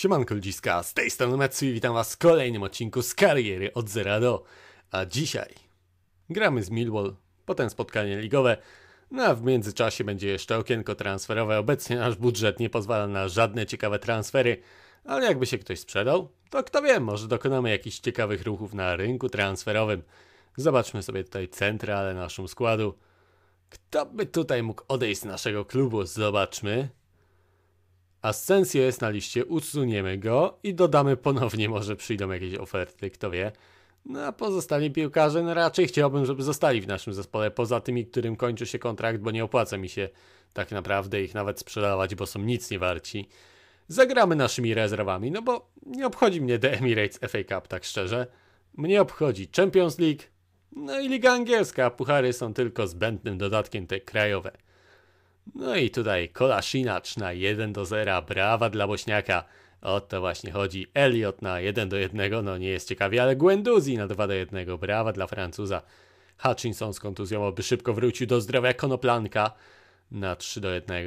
Siemanko ludziska, z tej strony Metsu i witam was w kolejnym odcinku z kariery od zera do. A dzisiaj gramy z Millwall, potem spotkanie ligowe, no a w międzyczasie będzie jeszcze okienko transferowe. Obecnie nasz budżet nie pozwala na żadne ciekawe transfery, ale jakby się ktoś sprzedał, to kto wie, może dokonamy jakichś ciekawych ruchów na rynku transferowym. Zobaczmy sobie tutaj centralę naszą składu. Kto by tutaj mógł odejść z naszego klubu? Zobaczmy. Ascensję jest na liście, usuniemy go i dodamy ponownie, może przyjdą jakieś oferty, kto wie. No a pozostali piłkarze, no raczej chciałbym, żeby zostali w naszym zespole, poza tymi, którym kończy się kontrakt, bo nie opłaca mi się tak naprawdę ich nawet sprzedawać, bo są nic nie warci. Zagramy naszymi rezerwami, no bo nie obchodzi mnie The Emirates FA Cup, tak szczerze. Mnie obchodzi Champions League, no i Liga Angielska, a puchary są tylko zbędnym dodatkiem te krajowe. No i tutaj Kola na 1 do 0, brawa dla Bośniaka. O to właśnie chodzi. Elliot na 1 do 1, no nie jest ciekawie, ale Gwenduzi na 2 do 1, brawa dla Francuza. Hutchinson z kontuzją, oby szybko wrócił do zdrowia Konoplanka na 3 do 1.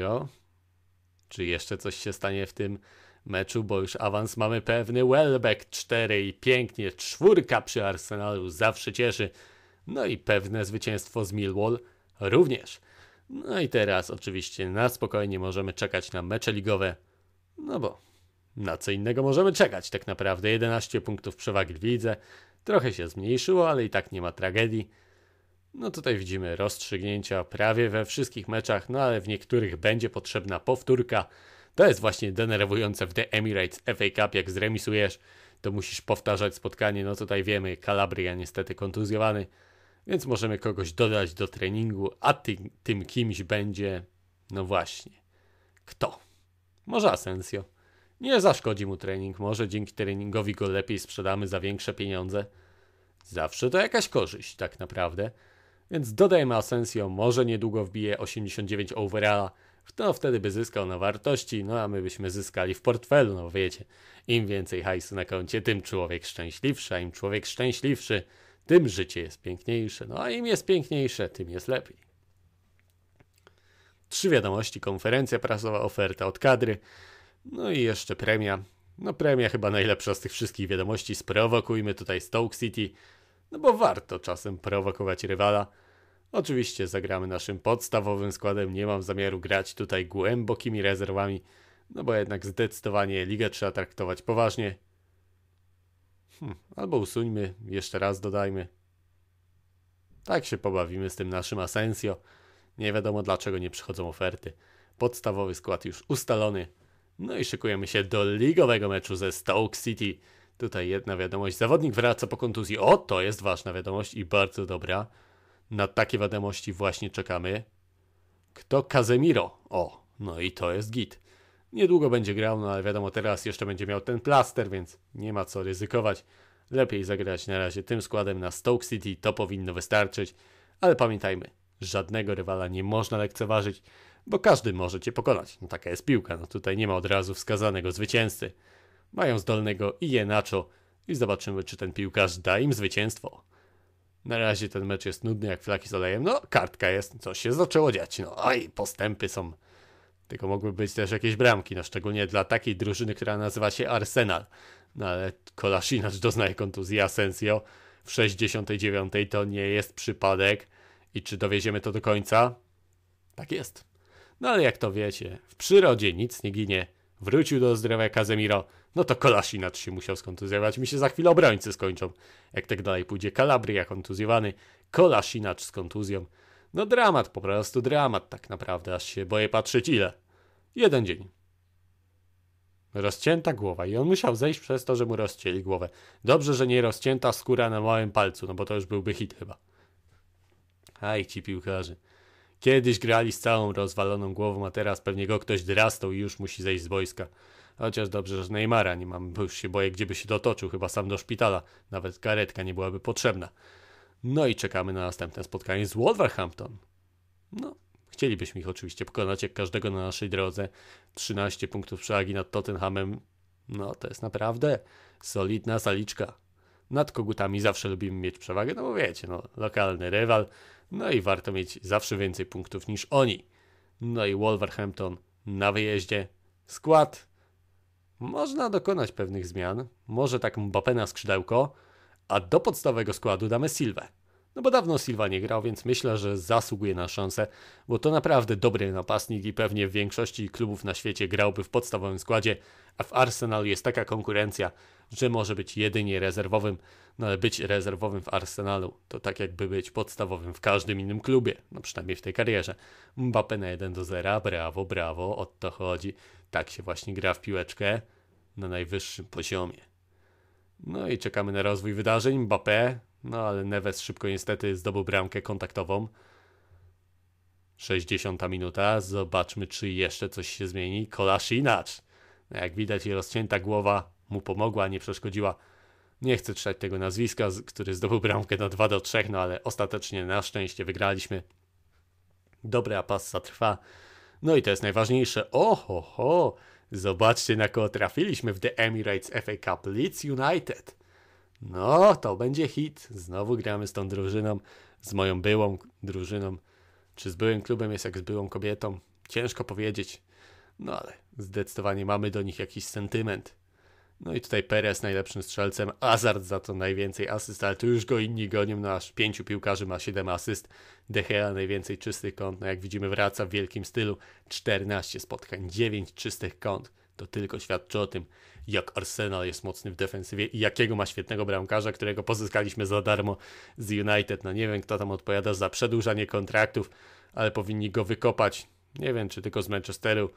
Czy jeszcze coś się stanie w tym meczu, bo już awans mamy pewny. Welbeck 4 i pięknie, czwórka przy Arsenalu zawsze cieszy. No i pewne zwycięstwo z Millwall również. No i teraz oczywiście na spokojnie możemy czekać na mecze ligowe, no bo na co innego możemy czekać tak naprawdę. 11 punktów przewagi widzę, trochę się zmniejszyło, ale i tak nie ma tragedii. No tutaj widzimy rozstrzygnięcia prawie we wszystkich meczach, no ale w niektórych będzie potrzebna powtórka. To jest właśnie denerwujące w The Emirates FA Cup, jak zremisujesz, to musisz powtarzać spotkanie. No tutaj wiemy, Calabria niestety kontuzjowany. Więc możemy kogoś dodać do treningu, a ty, tym kimś będzie, no właśnie, kto? Może Asensio. Nie zaszkodzi mu trening, może dzięki treningowi go lepiej sprzedamy za większe pieniądze. Zawsze to jakaś korzyść, tak naprawdę. Więc dodajmy Asensio, może niedługo wbije 89 overalla, to wtedy by zyskał na wartości, no a my byśmy zyskali w portfelu, no wiecie. Im więcej hajsu na koncie, tym człowiek szczęśliwszy, a im człowiek szczęśliwszy, tym życie jest piękniejsze. No a im jest piękniejsze, tym jest lepiej. Trzy wiadomości, konferencja prasowa, oferta od kadry, no i jeszcze premia. No premia chyba najlepsza z tych wszystkich wiadomości. Sprowokujmy tutaj Stoke City, no bo warto czasem prowokować rywala. Oczywiście zagramy naszym podstawowym składem, nie mam zamiaru grać tutaj głębokimi rezerwami, no bo jednak zdecydowanie ligę trzeba traktować poważnie Hmm, albo usuńmy, jeszcze raz dodajmy. Tak się pobawimy z tym naszym Asensio. Nie wiadomo dlaczego nie przychodzą oferty. Podstawowy skład już ustalony. No i szykujemy się do ligowego meczu ze Stoke City. Tutaj jedna wiadomość. Zawodnik wraca po kontuzji. O, to jest ważna wiadomość i bardzo dobra. Na takie wiadomości właśnie czekamy. Kto? Kazemiro. O, no i to jest git. Niedługo będzie grał, no ale wiadomo, teraz jeszcze będzie miał ten plaster, więc nie ma co ryzykować. Lepiej zagrać na razie tym składem na Stoke City, to powinno wystarczyć. Ale pamiętajmy, żadnego rywala nie można lekceważyć, bo każdy może cię pokonać. No taka jest piłka, no tutaj nie ma od razu wskazanego zwycięzcy. Mają zdolnego i je naczo i zobaczymy, czy ten piłkarz da im zwycięstwo. Na razie ten mecz jest nudny jak flaki z olejem. No, kartka jest, coś się zaczęło dziać. No, aj, postępy są tylko mogły być też jakieś bramki, no szczególnie dla takiej drużyny, która nazywa się Arsenal. No ale Kolasinac doznaje kontuzji Asensio w 69. To nie jest przypadek. I czy dowieziemy to do końca? Tak jest. No ale jak to wiecie, w przyrodzie nic nie ginie. Wrócił do zdrowia Kazemiro, no to Kolasinac się musiał skontuzjować. Mi się za chwilę obrońcy skończą. Jak tak dalej pójdzie, Kalabria kontuzjowany, Kolasinac z kontuzją. No dramat, po prostu dramat tak naprawdę, aż się boję patrzeć ile. Jeden dzień. Rozcięta głowa i on musiał zejść przez to, że mu rozcięli głowę. Dobrze, że nie rozcięta skóra na małym palcu, no bo to już byłby hit chyba. Aj ci piłkarze. Kiedyś grali z całą rozwaloną głową, a teraz pewnie go ktoś drastał i już musi zejść z boiska. Chociaż dobrze, że Neymara nie mam, bo już się boję, gdzie by się dotoczył, chyba sam do szpitala. Nawet karetka nie byłaby potrzebna. No i czekamy na następne spotkanie z Wolverhampton. No, chcielibyśmy ich oczywiście pokonać, jak każdego na naszej drodze. 13 punktów przewagi nad Tottenhamem. No, to jest naprawdę solidna zaliczka. Nad kogutami zawsze lubimy mieć przewagę, no bo wiecie, no, lokalny rywal. No i warto mieć zawsze więcej punktów niż oni. No i Wolverhampton na wyjeździe. Skład. Można dokonać pewnych zmian. Może tak Mbappé na skrzydełko a do podstawowego składu damy Silwę. No bo dawno Silva nie grał, więc myślę, że zasługuje na szansę, bo to naprawdę dobry napastnik i pewnie w większości klubów na świecie grałby w podstawowym składzie, a w Arsenalu jest taka konkurencja, że może być jedynie rezerwowym, no ale być rezerwowym w Arsenalu to tak jakby być podstawowym w każdym innym klubie, no przynajmniej w tej karierze. Mbappé na 1 do 0, brawo, brawo, o to chodzi. Tak się właśnie gra w piłeczkę na najwyższym poziomie. No i czekamy na rozwój wydarzeń. Mbappé, no ale Neves szybko niestety zdobył bramkę kontaktową. 60 minuta, zobaczmy czy jeszcze coś się zmieni. Kolasz inacz. No jak widać, rozcięta głowa mu pomogła, nie przeszkodziła. Nie chcę trzymać tego nazwiska, który zdobył bramkę na 2 do 3, no ale ostatecznie na szczęście wygraliśmy. Dobra pasa trwa. No i to jest najważniejsze. Oho, ho. Zobaczcie, na kogo trafiliśmy w The Emirates FA Cup Leeds United. No, to będzie hit. Znowu gramy z tą drużyną, z moją byłą drużyną. Czy z byłym klubem jest jak z byłą kobietą? Ciężko powiedzieć. No ale zdecydowanie mamy do nich jakiś sentyment. No i tutaj Perez najlepszym strzelcem, Hazard za to najwięcej asyst, ale tu już go inni gonią, no aż pięciu piłkarzy ma siedem asyst, De Gea najwięcej czystych kąt, no jak widzimy wraca w wielkim stylu, 14 spotkań, 9 czystych kąt, to tylko świadczy o tym, jak Arsenal jest mocny w defensywie i jakiego ma świetnego bramkarza, którego pozyskaliśmy za darmo z United. No nie wiem, kto tam odpowiada za przedłużanie kontraktów, ale powinni go wykopać, nie wiem, czy tylko z Manchesteru,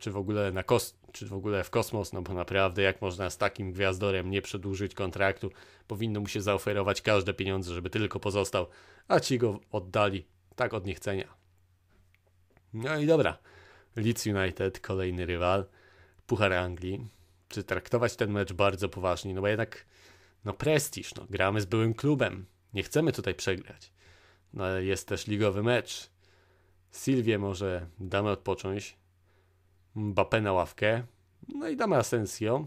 czy w ogóle na kos czy w ogóle w kosmos, no bo naprawdę jak można z takim gwiazdorem nie przedłużyć kontraktu, powinno mu się zaoferować każde pieniądze, żeby tylko pozostał, a ci go oddali tak od niechcenia. No i dobra, Leeds United, kolejny rywal, Puchar Anglii. Czy traktować ten mecz bardzo poważnie? No bo jednak, no prestiż, no gramy z byłym klubem, nie chcemy tutaj przegrać. No jest też ligowy mecz. Sylwie może damy odpocząć, Mbappé na ławkę, no i damy Asensio,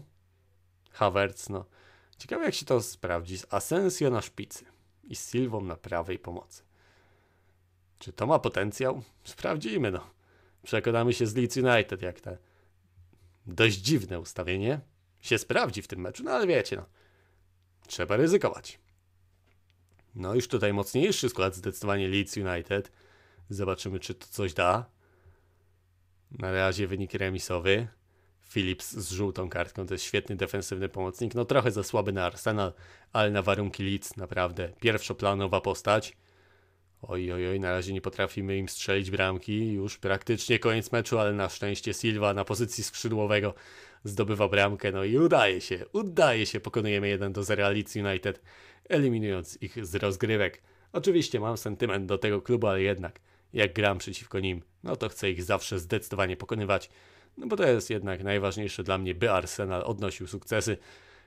Havertz, no. Ciekawe jak się to sprawdzi z Asensio na szpicy i z Silvą na prawej pomocy. Czy to ma potencjał? Sprawdzimy, no. Przekonamy się z Leeds United, jak te dość dziwne ustawienie się sprawdzi w tym meczu, no ale wiecie, no. Trzeba ryzykować. No już tutaj mocniejszy skład zdecydowanie Leeds United. Zobaczymy, czy to coś da. Na razie wynik remisowy. Phillips z żółtą kartką to jest świetny defensywny pomocnik. No trochę za słaby na Arsenal, ale na warunki Leeds naprawdę pierwszoplanowa postać. Oj, oj, oj, na razie nie potrafimy im strzelić bramki. Już praktycznie koniec meczu, ale na szczęście Silva na pozycji skrzydłowego zdobywa bramkę. No i udaje się, udaje się. Pokonujemy 1 do 0 Leeds United, eliminując ich z rozgrywek. Oczywiście mam sentyment do tego klubu, ale jednak jak gram przeciwko nim, no to chcę ich zawsze zdecydowanie pokonywać, no bo to jest jednak najważniejsze dla mnie, by Arsenal odnosił sukcesy.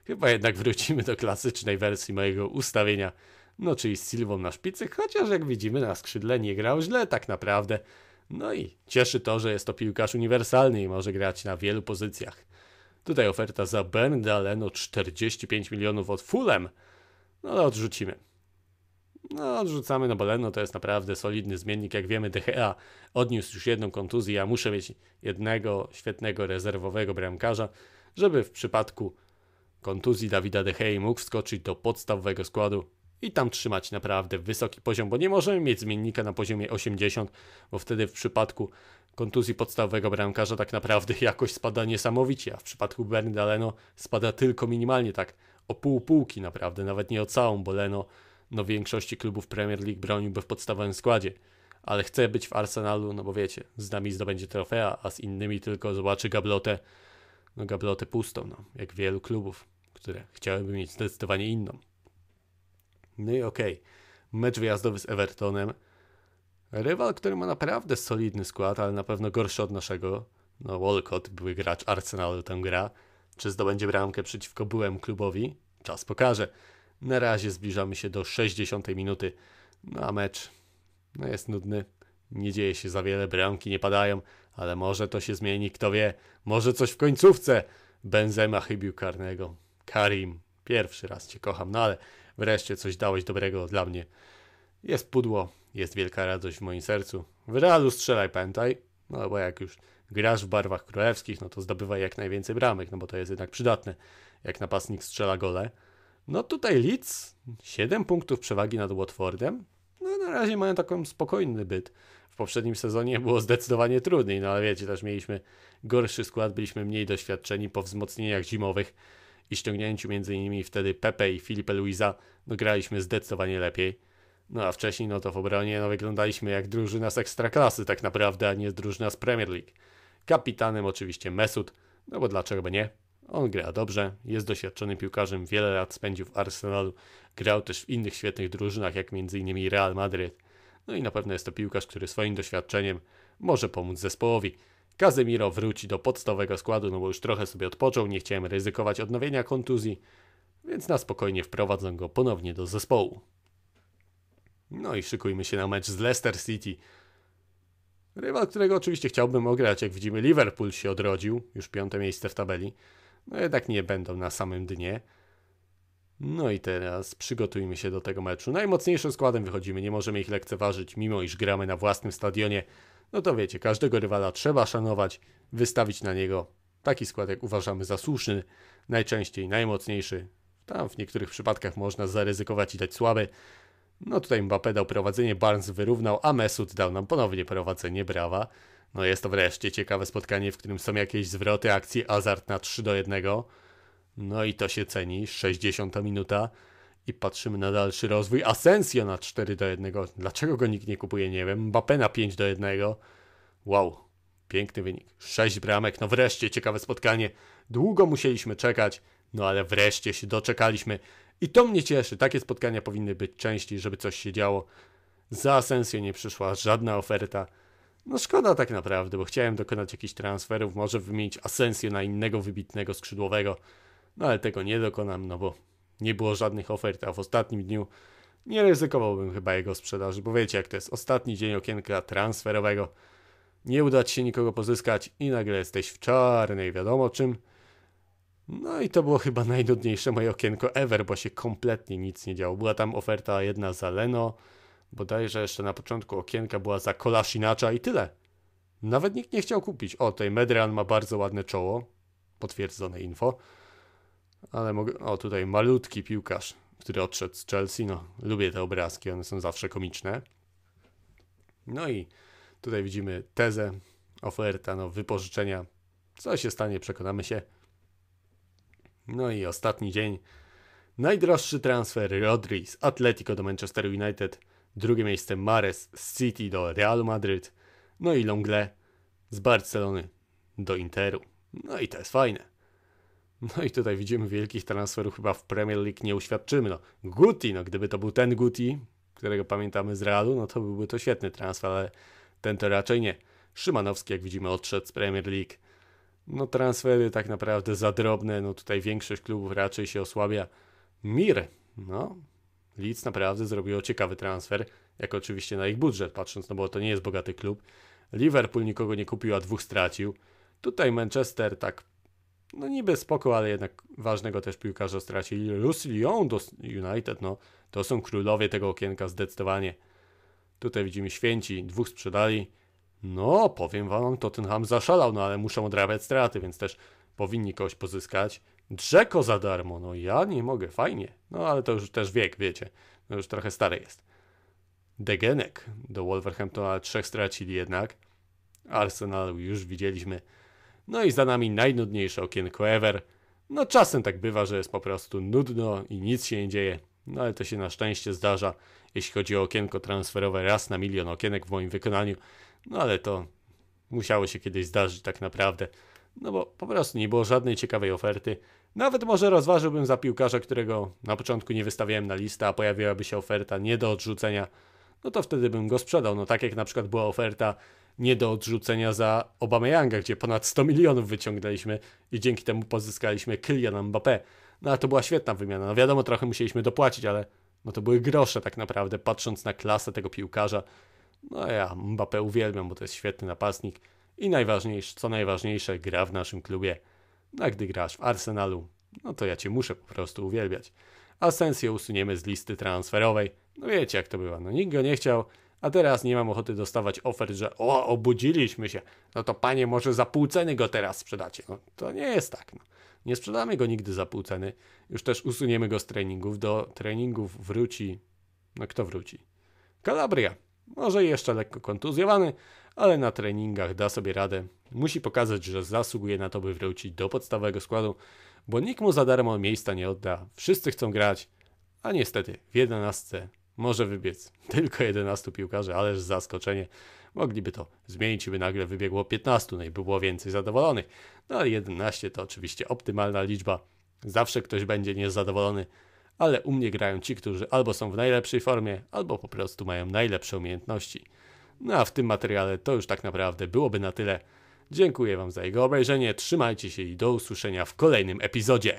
Chyba jednak wrócimy do klasycznej wersji mojego ustawienia, no czyli z Silwą na szpicy, chociaż jak widzimy na skrzydle nie grał źle tak naprawdę. No i cieszy to, że jest to piłkarz uniwersalny i może grać na wielu pozycjach. Tutaj oferta za Bernd 45 milionów od Fulham, no ale odrzucimy. No, odrzucamy, no Boleno to jest naprawdę solidny zmiennik. Jak wiemy, DHA odniósł już jedną kontuzję, a muszę mieć jednego świetnego rezerwowego bramkarza, żeby w przypadku kontuzji Dawida Dehei mógł wskoczyć do podstawowego składu i tam trzymać naprawdę wysoki poziom, bo nie możemy mieć zmiennika na poziomie 80, bo wtedy w przypadku kontuzji podstawowego bramkarza tak naprawdę jakość spada niesamowicie, a w przypadku Berndaleno spada tylko minimalnie tak o pół półki naprawdę, nawet nie o całą, bo Leno no większości klubów Premier League broniłby w podstawowym składzie. Ale chce być w Arsenalu, no bo wiecie, z nami zdobędzie trofea, a z innymi tylko zobaczy gablotę, no gablotę pustą, no, jak wielu klubów, które chciałyby mieć zdecydowanie inną. No i okej, okay. mecz wyjazdowy z Evertonem, Rywal, który ma naprawdę solidny skład, ale na pewno gorszy od naszego. No, Walcott, były gracz Arsenalu, tę gra. Czy zdobędzie bramkę przeciwko byłemu klubowi? Czas pokaże. Na razie zbliżamy się do 60 minuty, no a mecz no jest nudny. Nie dzieje się za wiele, bramki nie padają, ale może to się zmieni, kto wie. Może coś w końcówce. Benzema chybił karnego. Karim, pierwszy raz cię kocham, no ale wreszcie coś dałeś dobrego dla mnie. Jest pudło, jest wielka radość w moim sercu. W realu strzelaj, pętaj. no bo jak już grasz w barwach królewskich, no to zdobywaj jak najwięcej bramek, no bo to jest jednak przydatne, jak napastnik strzela gole. No tutaj Leeds 7 punktów przewagi nad Watfordem. No na razie mają taką spokojny byt. W poprzednim sezonie było zdecydowanie trudniej, no ale wiecie, też mieliśmy gorszy skład, byliśmy mniej doświadczeni po wzmocnieniach zimowych i ściągnięciu między innymi wtedy Pepe i Filipe Luisa no graliśmy zdecydowanie lepiej. No a wcześniej no to w obronie no wyglądaliśmy jak drużyna z Ekstraklasy tak naprawdę, a nie drużyna z Premier League. Kapitanem oczywiście Mesut, no bo dlaczego by nie? On gra dobrze, jest doświadczonym piłkarzem, wiele lat spędził w Arsenalu, grał też w innych świetnych drużynach, jak m.in. Real Madryt. No i na pewno jest to piłkarz, który swoim doświadczeniem może pomóc zespołowi. Kazemiro wróci do podstawowego składu, no bo już trochę sobie odpoczął, nie chciałem ryzykować odnowienia kontuzji, więc na spokojnie wprowadzą go ponownie do zespołu. No i szykujmy się na mecz z Leicester City. Rywal, którego oczywiście chciałbym ograć, jak widzimy Liverpool się odrodził, już piąte miejsce w tabeli no jednak nie będą na samym dnie. No i teraz przygotujmy się do tego meczu. Najmocniejszym składem wychodzimy, nie możemy ich lekceważyć, mimo iż gramy na własnym stadionie. No to wiecie, każdego rywala trzeba szanować, wystawić na niego taki skład, jak uważamy za słuszny, najczęściej najmocniejszy. Tam w niektórych przypadkach można zaryzykować i dać słaby. No tutaj Mbappé dał prowadzenie, Barnes wyrównał, a Mesut dał nam ponownie prowadzenie, brawa. No jest to wreszcie ciekawe spotkanie, w którym są jakieś zwroty akcji, azart na 3 do 1. No i to się ceni, 60 minuta i patrzymy na dalszy rozwój. Asensio na 4 do 1. Dlaczego go nikt nie kupuje, nie wiem. Mbappé na 5 do 1. Wow, piękny wynik. 6 bramek, no wreszcie ciekawe spotkanie. Długo musieliśmy czekać, no ale wreszcie się doczekaliśmy. I to mnie cieszy. Takie spotkania powinny być częściej, żeby coś się działo. Za Asensio nie przyszła żadna oferta. No szkoda tak naprawdę, bo chciałem dokonać jakichś transferów, może wymienić Asensję na innego wybitnego skrzydłowego, no ale tego nie dokonam, no bo nie było żadnych ofert, a w ostatnim dniu nie ryzykowałbym chyba jego sprzedaży, bo wiecie jak to jest, ostatni dzień okienka transferowego, nie uda ci się nikogo pozyskać i nagle jesteś w czarnej, wiadomo czym. No i to było chyba najnudniejsze moje okienko ever, bo się kompletnie nic nie działo. Była tam oferta jedna za Leno, Bodajże jeszcze na początku okienka była za inaczej i tyle. Nawet nikt nie chciał kupić. O, tej Medrian ma bardzo ładne czoło. Potwierdzone info. Ale mogę... O, tutaj malutki piłkarz, który odszedł z Chelsea. No, lubię te obrazki, one są zawsze komiczne. No i tutaj widzimy tezę, oferta, no, wypożyczenia. Co się stanie, przekonamy się. No i ostatni dzień. Najdroższy transfer Rodri z Atletico do Manchester United – Drugie miejsce Mares z City do Realu Madryt. No i Longle z Barcelony do Interu. No i to jest fajne. No i tutaj widzimy wielkich transferów chyba w Premier League nie uświadczymy. No, Guti, no gdyby to był ten Guti, którego pamiętamy z Realu, no to byłby to świetny transfer, ale ten to raczej nie. Szymanowski, jak widzimy, odszedł z Premier League. No transfery tak naprawdę za drobne, no tutaj większość klubów raczej się osłabia. Mir, no Leeds naprawdę zrobiło ciekawy transfer, jak oczywiście na ich budżet patrząc, no bo to nie jest bogaty klub. Liverpool nikogo nie kupił, a dwóch stracił. Tutaj Manchester tak, no niby spoko, ale jednak ważnego też piłkarza stracili. Lyon do United, no to są królowie tego okienka zdecydowanie. Tutaj widzimy święci, dwóch sprzedali. No, powiem wam, Tottenham zaszalał, no ale muszą odrabiać straty, więc też powinni kogoś pozyskać. Drzeko za darmo, no ja nie mogę, fajnie. No ale to już też wiek, wiecie, no już trochę stary jest. Degenek do Wolverhamptona trzech stracili jednak. Arsenal już widzieliśmy. No i za nami najnudniejsze okienko ever. No czasem tak bywa, że jest po prostu nudno i nic się nie dzieje. No ale to się na szczęście zdarza, jeśli chodzi o okienko transferowe, raz na milion okienek w moim wykonaniu. No ale to musiało się kiedyś zdarzyć tak naprawdę. No bo po prostu nie było żadnej ciekawej oferty. Nawet może rozważyłbym za piłkarza, którego na początku nie wystawiałem na listę, a pojawiłaby się oferta nie do odrzucenia, no to wtedy bym go sprzedał. No tak jak na przykład była oferta nie do odrzucenia za Obameyanga, gdzie ponad 100 milionów wyciągnęliśmy i dzięki temu pozyskaliśmy Kylian Mbappé. No a to była świetna wymiana. No wiadomo, trochę musieliśmy dopłacić, ale no to były grosze tak naprawdę, patrząc na klasę tego piłkarza. No ja Mbappé uwielbiam, bo to jest świetny napastnik i najważniejsze, co najważniejsze, gra w naszym klubie a gdy grasz w Arsenalu, no to ja cię muszę po prostu uwielbiać. Asensję usuniemy z listy transferowej. No wiecie jak to bywa, no nikt go nie chciał, a teraz nie mam ochoty dostawać ofert, że o, obudziliśmy się, no to panie może za pół ceny go teraz sprzedacie. No to nie jest tak, no. Nie sprzedamy go nigdy za pół ceny. Już też usuniemy go z treningów. Do treningów wróci. No kto wróci? Kalabria. Może jeszcze lekko kontuzjowany, ale na treningach da sobie radę. Musi pokazać, że zasługuje na to, by wrócić do podstawowego składu, bo nikt mu za darmo miejsca nie odda. Wszyscy chcą grać, a niestety w 11 może wybiec tylko 11 piłkarzy, ależ zaskoczenie. Mogliby to zmienić i by nagle wybiegło 15, no i było więcej zadowolonych. No ale 11 to oczywiście optymalna liczba. Zawsze ktoś będzie niezadowolony, ale u mnie grają ci, którzy albo są w najlepszej formie, albo po prostu mają najlepsze umiejętności. No a w tym materiale to już tak naprawdę byłoby na tyle. Dziękuję Wam za jego obejrzenie, trzymajcie się i do usłyszenia w kolejnym epizodzie.